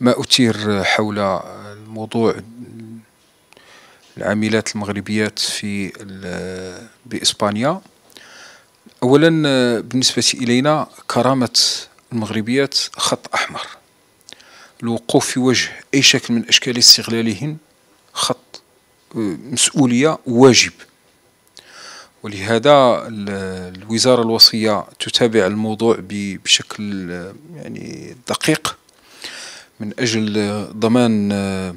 ما أثير حول الموضوع العاملات المغربيات في بإسبانيا أولا بالنسبة إلينا كرامة المغربيات خط أحمر الوقوف في وجه أي شكل من أشكال استغلالهن خط مسؤولية واجب ولهذا الوزارة الوصية تتابع الموضوع بشكل يعني دقيق من أجل ضمان آه،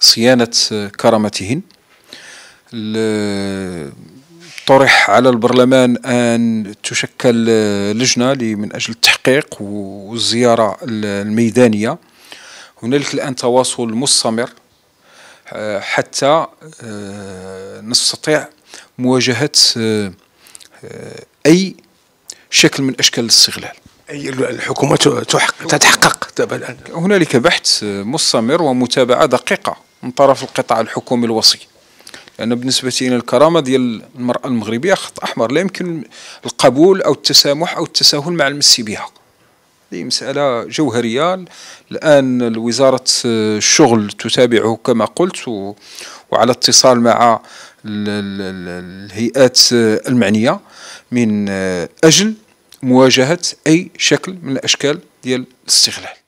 صيانة آه، كرامتهن طرح على البرلمان أن تشكل آه، لجنة من أجل التحقيق والزيارة الميدانية هنالك الآن تواصل مستمر حتى نستطيع مواجهة أي شكل من أشكال الاستغلال اي الحكومه تتحقق دابا طيب، الان هنالك بحث مستمر ومتابعه دقيقه من طرف القطاع الحكومي الوصي لان بالنسبه الى الكرامه ديال المراه المغربيه خط احمر لا يمكن القبول او التسامح او التساهل مع المسي بها هذه مسألة جوهرية الآن وزارة الشغل تتابعه كما قلت وعلى اتصال مع الهيئات المعنية من أجل مواجهه اي شكل من الاشكال ديال الاستغلال